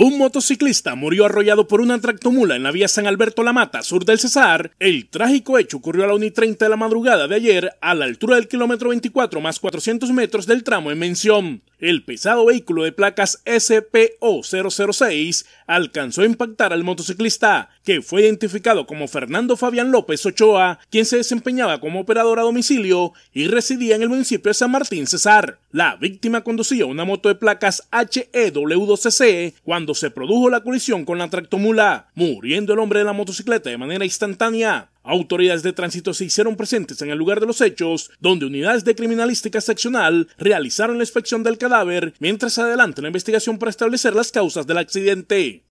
Un motociclista murió arrollado por una tractomula en la vía San Alberto La Mata, sur del Cesar. El trágico hecho ocurrió a la 30 de la madrugada de ayer, a la altura del kilómetro 24 más 400 metros del tramo en mención. El pesado vehículo de placas SPO006 alcanzó a impactar al motociclista, que fue identificado como Fernando Fabián López Ochoa, quien se desempeñaba como operador a domicilio y residía en el municipio de San Martín Cesar. La víctima conducía una moto de placas hew 2 c cuando se produjo la colisión con la tractomula, muriendo el hombre de la motocicleta de manera instantánea. Autoridades de tránsito se hicieron presentes en el lugar de los hechos, donde unidades de criminalística seccional realizaron la inspección del cadáver mientras adelanta la investigación para establecer las causas del accidente.